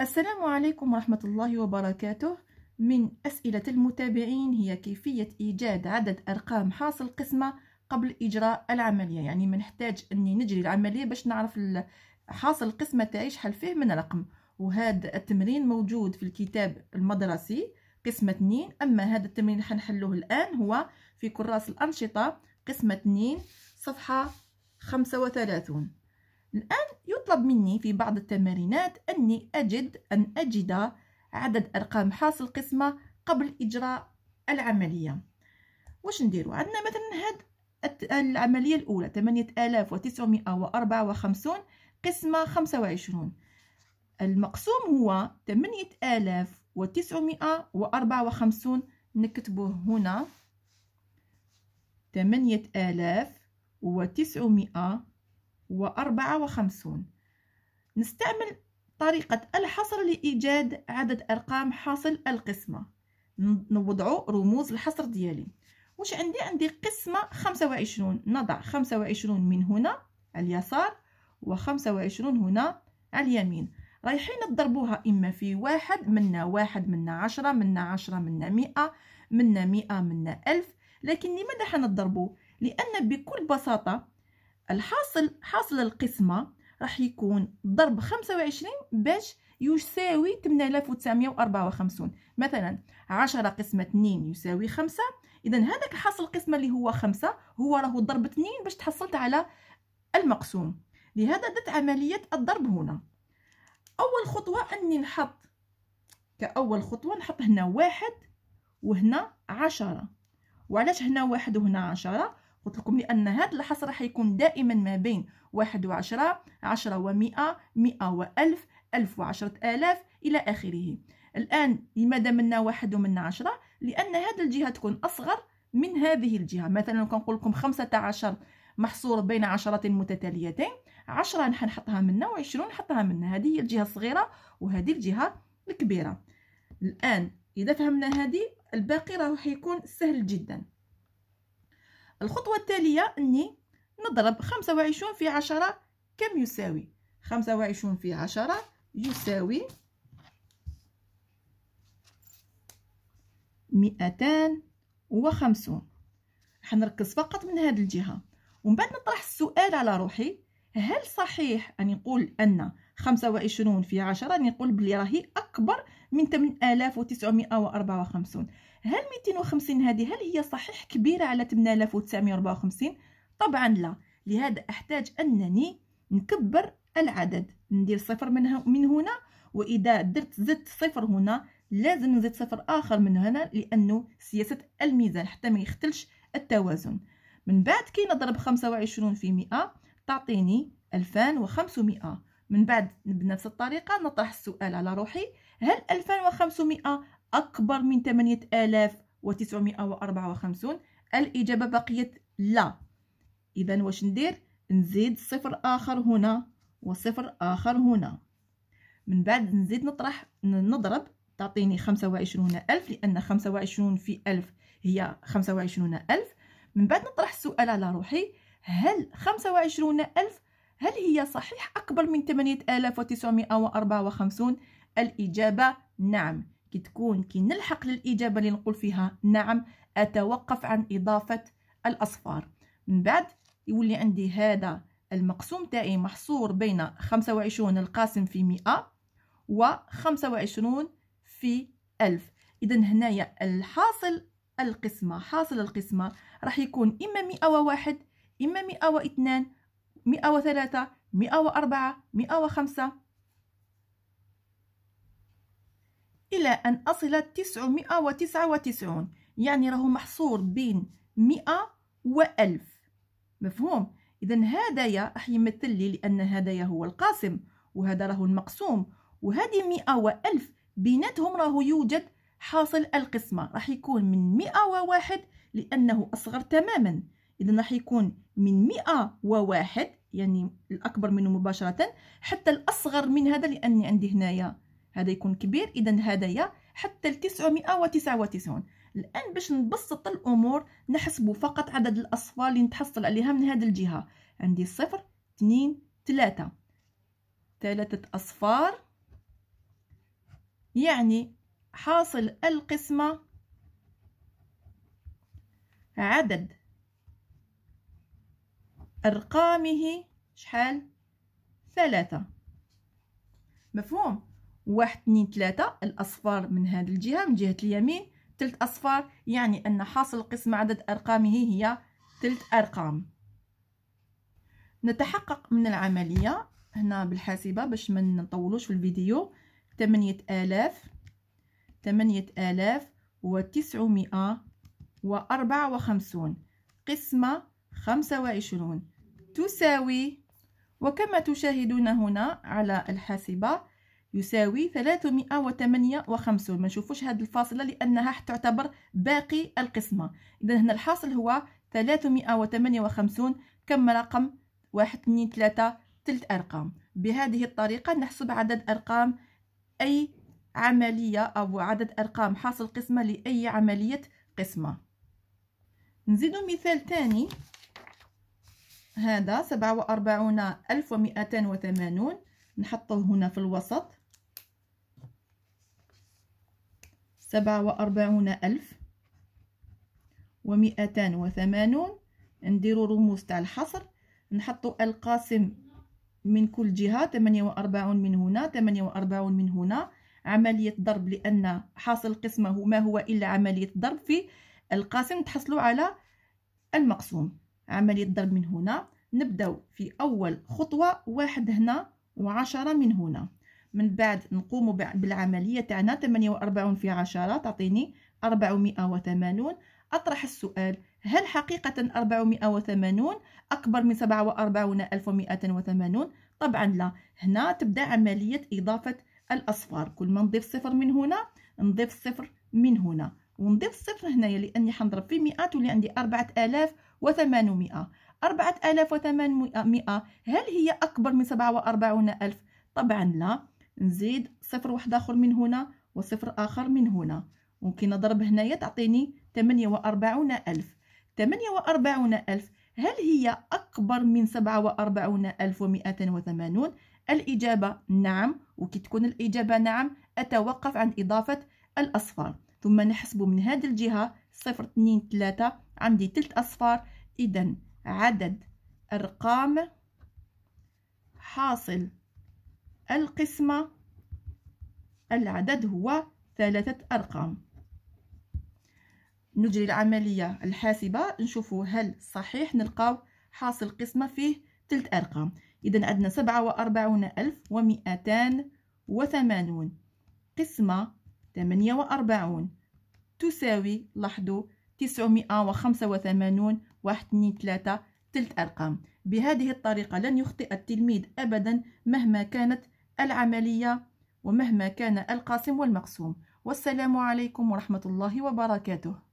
السلام عليكم ورحمة الله وبركاته من أسئلة المتابعين هي كيفية إيجاد عدد أرقام حاصل قسمة قبل إجراء العملية يعني منحتاج أني نجري العملية باش نعرف حاصل القسمة تاعي شحال فيه من رقم وهذا التمرين موجود في الكتاب المدرسي قسمة 2 أما هذا التمرين اللي حنحلوه الآن هو في كراس الأنشطة قسمة 2 صفحة 35 الآن يطلب مني في بعض التمارينات أني أجد أن أجد عدد أرقام حاصل قسمة قبل إجراء العملية واش نديرو عندنا مثلا هاد العملية الأولى 8954 قسمة 25 المقسوم هو 8954 نكتبوه هنا 8900 وأربعة وخمسون نستعمل طريقة الحصر لإيجاد عدد أرقام حاصل القسمة نوضع رموز الحصر ديالي واش عندي عندي قسمة خمسة وعشرون نضع خمسة وعشرون من هنا على اليسار وخمسة وعشرون هنا على اليمين رايحين نضربوها إما في واحد منا واحد منا عشرة منا عشرة منا مئة منا مئة منا ألف لكن لماذا حنضربو لأن بكل بساطة الحاصل حاصل القسمة راح يكون ضرب خمسة وعشرين باش يساوي وتسعمية وخمسون مثلا عشرة قسمة اتنين يساوي خمسة اذا هذاك حاصل القسمة اللي هو خمسة هو راهو ضرب اتنين باش تحصلت على المقسوم لهذا درت عملية الضرب هنا اول خطوة اني نحط كاول خطوة نحط هنا واحد وهنا عشرة وعلاش هنا واحد وهنا عشرة قلت لكم لان هذا الحصر راح يكون دائما ما بين واحد وعشرة عشرة ومئة مئة والف الف وعشرة الاف الى اخره الان لماذا منا واحد ومنا عشرة لان هذه الجهه تكون اصغر من هذه الجهه مثلا كنقول لكم خمسة عشر محصور بين عشرة متتاليتين عشرة نحطها منا وعشرون نحطها منا هذه هي الجهه الصغيره وهذه الجهه الكبيره الان اذا فهمنا هذه الباقي راه يكون سهل جدا الخطوة التالية أني نضرب خمسة وعشرون في عشرة كم يساوي خمسة وعشرون في عشرة يساوي مئتان وخمسون حنركز فقط من هذه الجهة ومن بعد نطرح السؤال على روحي هل صحيح أن يقول أن خمسة وعشرون في عشرة نقول بلي راهي أكبر من آلاف 8954 هل 250 هذه هل هي صحيح كبيرة على 8954 طبعا لا لهذا أحتاج أنني نكبر العدد ندير صفر من, من هنا وإذا درت زدت صفر هنا لازم نزيد صفر آخر من هنا لأنه سياسة الميزان حتى ما يختلش التوازن من بعد كي نضرب 25 في 100 تعطيني 2500 من بعد بنفس الطريقة نطرح السؤال على روحي هل 2500 أكبر من آلاف وأربعة وخمسون الإجابة بقيت لا إذا واش ندير نزيد صفر آخر هنا وصفر آخر هنا من بعد نزيد نطرح نضرب تعطيني خمسة وعشرون ألف لأن خمسة وعشرون في ألف هي خمسة وعشرون ألف من بعد نطرح السؤال على روحي هل خمسة وعشرون ألف هل هي صحيح أكبر من آلاف وأربعة وخمسون الإجابة نعم كي تكون كي نلحق للاجابه اللي نقول فيها نعم اتوقف عن اضافه الاصفار من بعد يولي عندي هذا المقسوم تاعي محصور بين 25 القاسم في 100 و 25 في 1000 اذا هنايا الحاصل القسمه حاصل القسمه راح يكون اما 101 اما 102 103 104 105 إلى أن أصل 999 يعني راهو محصور بين 100 و1000 مفهوم إذا هذايا راح يمثل لي لأن هذايا هو القاسم وهذا راهو المقسوم وهذه 100 و1000 بيناتهم راه يوجد حاصل القسمة راح يكون من 101 لأنه أصغر تماما إذا راح يكون من 101 يعني الأكبر منه مباشرة حتى الأصغر من هذا لأني عندي هنايا هذا يكون كبير اذا هدايا حتى ل 999 الان باش نبسط الامور نحسب فقط عدد الاصفار اللي نتحصل عليها من هذه الجهه عندي صفر اثنين ثلاثة ثلاثة أصفار يعني حاصل القسمة عدد أرقامه شحال ثلاثة مفهوم واحد اثنين ثلاثة الأصفار من هذه الجهة من جهة اليمين ثلث أصفار يعني أن حاصل القسم عدد أرقامه هي ثلث أرقام نتحقق من العملية هنا بالحاسبة باش ما نطولوش في الفيديو ثمانية آلاف ثمانية آلاف وتسعمائة وأربعة وخمسون قسمة خمسة وعشرون تساوي وكما تشاهدون هنا على الحاسبة يساوي 358 ما نشوفوش هاد الفاصلة لأنها تعتبر باقي القسمة إذا هنا الحاصل هو 358 كم رقم واحد 2 3 ثلاث أرقام بهذه الطريقة نحسب عدد أرقام أي عملية أو عدد أرقام حاصل قسمة لأي عملية قسمة نزيد مثال ثاني هذا سبعة ألف ومئتان وثمانون نحطه هنا في الوسط سبعة وأربعون ألف ومئتان وثمانون نديرو رموز تاع الحصر نحطو القاسم من كل جهة ثمانية وأربعون من هنا ثمانية وأربعون من هنا عملية ضرب لأن حاصل قسمه ما هو إلا عملية ضرب في القاسم تحصلوا على المقسوم عملية ضرب من هنا نبدأ في أول خطوة واحد هنا وعشرة من هنا من بعد نقوم بالعملية تاعنا 48 في 10 تعطيني 480 أطرح السؤال هل حقيقة 480 أكبر من 47180 طبعا لا هنا تبدأ عملية إضافة الأصفار كل ما نضيف صفر من هنا نضيف صفر من هنا ونضيف صفر هنايا لأني حنضرب في مئات ولي عندي 4800 4800 هل هي أكبر من 47000 طبعا لا نزيد صفر واحد اخر من هنا وصفر اخر من هنا ممكن نضرب هنايا تعطيني وأربعون الف وأربعون الف هل هي اكبر من وثمانون الاجابه نعم وكي تكون الاجابه نعم اتوقف عن اضافه الاصفار ثم نحسب من هذه الجهه صفر اثنين ثلاثة عندي تلت اصفار اذا عدد ارقام حاصل القسمة العدد هو ثلاثة أرقام نجري العملية الحاسبة نشوفوا هل صحيح نلقاو حاصل قسمة فيه ثلاث أرقام إذا عندنا سبعة وأربعون ألف ومئتان وثمانون قسمة ثمانية وأربعون تساوي لاحظوا تسعمائة وخمسة وثمانون واحد اثنين ثلاثة تلت أرقام بهذه الطريقة لن يخطئ التلميذ أبدا مهما كانت العملية ومهما كان القاسم والمقسوم والسلام عليكم ورحمة الله وبركاته